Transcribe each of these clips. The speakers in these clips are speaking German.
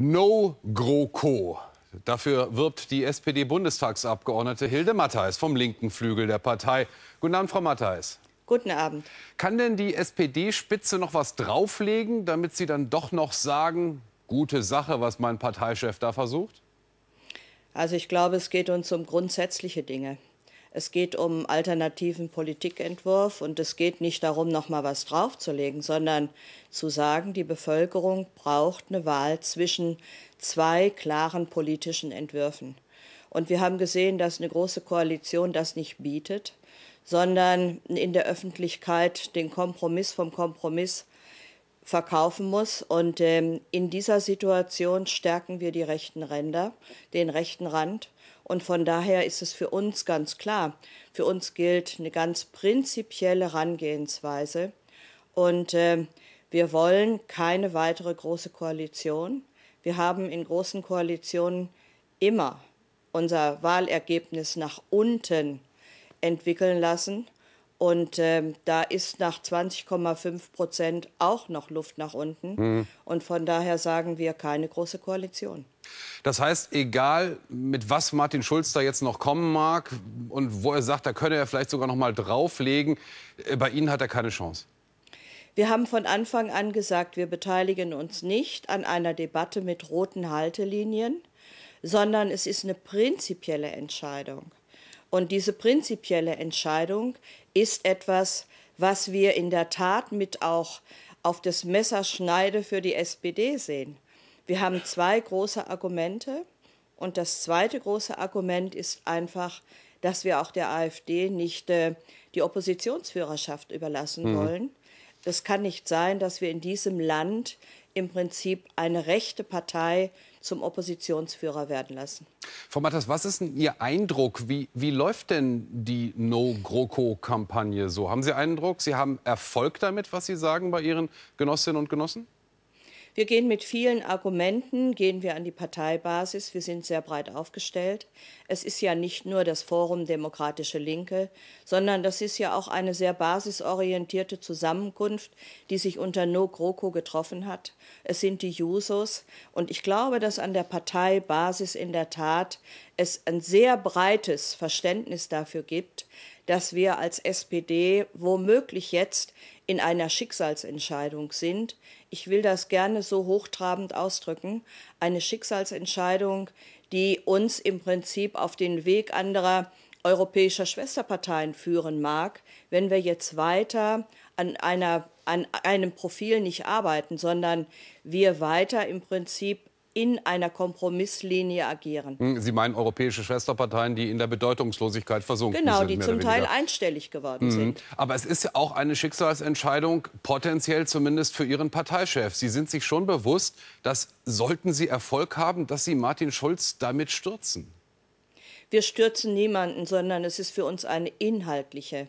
No GroKo. Dafür wirbt die SPD-Bundestagsabgeordnete Hilde Mattheis vom linken Flügel der Partei. Guten Abend, Frau Mattheis. Guten Abend. Kann denn die SPD-Spitze noch was drauflegen, damit sie dann doch noch sagen, gute Sache, was mein Parteichef da versucht? Also ich glaube, es geht uns um grundsätzliche Dinge. Es geht um alternativen Politikentwurf und es geht nicht darum, nochmal was draufzulegen, sondern zu sagen, die Bevölkerung braucht eine Wahl zwischen zwei klaren politischen Entwürfen. Und wir haben gesehen, dass eine große Koalition das nicht bietet, sondern in der Öffentlichkeit den Kompromiss vom Kompromiss verkaufen muss. Und ähm, in dieser Situation stärken wir die rechten Ränder, den rechten Rand. Und von daher ist es für uns ganz klar, für uns gilt eine ganz prinzipielle Herangehensweise. Und äh, wir wollen keine weitere große Koalition. Wir haben in großen Koalitionen immer unser Wahlergebnis nach unten entwickeln lassen. Und ähm, da ist nach 20,5 Prozent auch noch Luft nach unten. Mhm. Und von daher sagen wir keine große Koalition. Das heißt, egal mit was Martin Schulz da jetzt noch kommen mag und wo er sagt, da könne er vielleicht sogar noch mal drauflegen, äh, bei Ihnen hat er keine Chance. Wir haben von Anfang an gesagt, wir beteiligen uns nicht an einer Debatte mit roten Haltelinien, sondern es ist eine prinzipielle Entscheidung. Und diese prinzipielle Entscheidung ist etwas, was wir in der Tat mit auch auf das Messer schneide für die SPD sehen. Wir haben zwei große Argumente und das zweite große Argument ist einfach, dass wir auch der AfD nicht äh, die Oppositionsführerschaft überlassen mhm. wollen. Es kann nicht sein, dass wir in diesem Land im Prinzip eine rechte Partei zum Oppositionsführer werden lassen. Frau Matters, was ist denn Ihr Eindruck? Wie, wie läuft denn die No-GroKo-Kampagne so? Haben Sie Eindruck, Sie haben Erfolg damit, was Sie sagen bei Ihren Genossinnen und Genossen? Wir gehen mit vielen Argumenten, gehen wir an die Parteibasis, wir sind sehr breit aufgestellt. Es ist ja nicht nur das Forum Demokratische Linke, sondern das ist ja auch eine sehr basisorientierte Zusammenkunft, die sich unter No GroKo getroffen hat. Es sind die Jusos und ich glaube, dass an der Parteibasis in der Tat es ein sehr breites Verständnis dafür gibt, dass wir als SPD womöglich jetzt in einer Schicksalsentscheidung sind. Ich will das gerne so hochtrabend ausdrücken. Eine Schicksalsentscheidung, die uns im Prinzip auf den Weg anderer europäischer Schwesterparteien führen mag, wenn wir jetzt weiter an, einer, an einem Profil nicht arbeiten, sondern wir weiter im Prinzip in einer Kompromisslinie agieren. Hm, Sie meinen europäische Schwesterparteien, die in der Bedeutungslosigkeit versunken genau, sind. Genau, die zum Teil einstellig geworden mhm. sind. Aber es ist ja auch eine Schicksalsentscheidung, potenziell zumindest für Ihren Parteichef. Sie sind sich schon bewusst, dass sollten Sie Erfolg haben, dass Sie Martin Schulz damit stürzen. Wir stürzen niemanden, sondern es ist für uns eine inhaltliche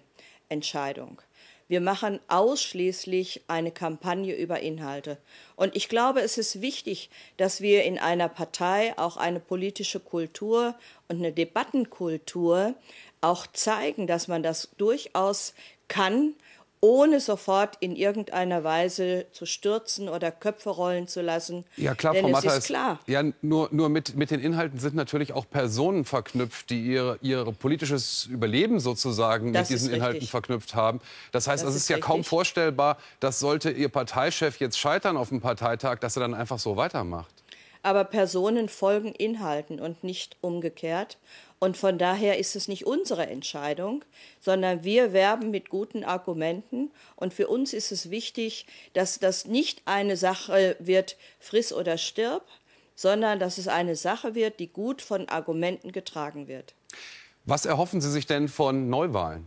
Entscheidung. Wir machen ausschließlich eine Kampagne über Inhalte. Und ich glaube, es ist wichtig, dass wir in einer Partei auch eine politische Kultur und eine Debattenkultur auch zeigen, dass man das durchaus kann ohne sofort in irgendeiner Weise zu stürzen oder Köpfe rollen zu lassen. Ja klar, Denn Frau Matter, ist klar. Ja, nur, nur mit, mit den Inhalten sind natürlich auch Personen verknüpft, die ihr ihre politisches Überleben sozusagen das mit diesen Inhalten verknüpft haben. Das heißt, es ist, ist ja richtig. kaum vorstellbar, dass sollte Ihr Parteichef jetzt scheitern auf dem Parteitag, dass er dann einfach so weitermacht. Aber Personen folgen Inhalten und nicht umgekehrt. Und von daher ist es nicht unsere Entscheidung, sondern wir werben mit guten Argumenten. Und für uns ist es wichtig, dass das nicht eine Sache wird, friss oder stirb, sondern dass es eine Sache wird, die gut von Argumenten getragen wird. Was erhoffen Sie sich denn von Neuwahlen?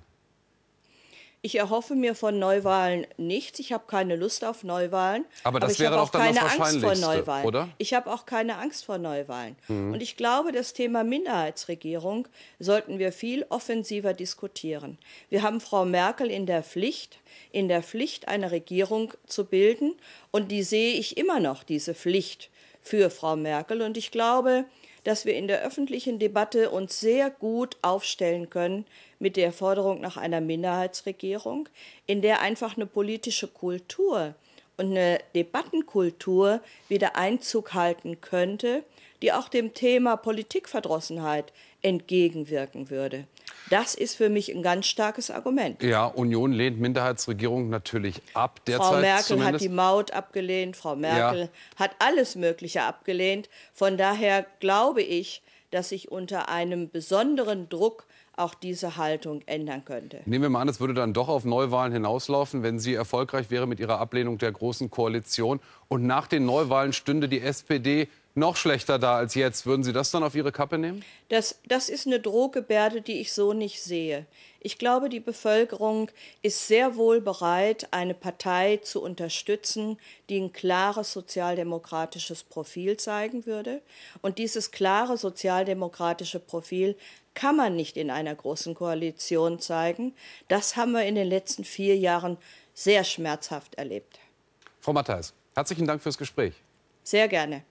Ich erhoffe mir von Neuwahlen nichts. Ich habe keine Lust auf Neuwahlen. Aber das aber wäre doch dann keine das Wahrscheinlichste, Angst vor Neuwahlen. oder? Ich habe auch keine Angst vor Neuwahlen. Mhm. Und ich glaube, das Thema Minderheitsregierung sollten wir viel offensiver diskutieren. Wir haben Frau Merkel in der Pflicht, in der Pflicht, eine Regierung zu bilden. Und die sehe ich immer noch, diese Pflicht für Frau Merkel. Und ich glaube, dass wir in der öffentlichen Debatte uns sehr gut aufstellen können mit der Forderung nach einer Minderheitsregierung, in der einfach eine politische Kultur und eine Debattenkultur wieder Einzug halten könnte, die auch dem Thema Politikverdrossenheit entgegenwirken würde. Das ist für mich ein ganz starkes Argument. Ja, Union lehnt Minderheitsregierung natürlich ab. Derzeit Frau Merkel zumindest. hat die Maut abgelehnt, Frau Merkel ja. hat alles Mögliche abgelehnt. Von daher glaube ich, dass sich unter einem besonderen Druck auch diese Haltung ändern könnte. Nehmen wir mal an, es würde dann doch auf Neuwahlen hinauslaufen, wenn sie erfolgreich wäre mit ihrer Ablehnung der Großen Koalition. Und nach den Neuwahlen stünde die SPD noch schlechter da als jetzt. Würden Sie das dann auf Ihre Kappe nehmen? Das, das ist eine Drohgebärde, die ich so nicht sehe. Ich glaube, die Bevölkerung ist sehr wohl bereit, eine Partei zu unterstützen, die ein klares sozialdemokratisches Profil zeigen würde. Und dieses klare sozialdemokratische Profil kann man nicht in einer großen Koalition zeigen. Das haben wir in den letzten vier Jahren sehr schmerzhaft erlebt. Frau Matthäus, herzlichen Dank fürs Gespräch. Sehr gerne.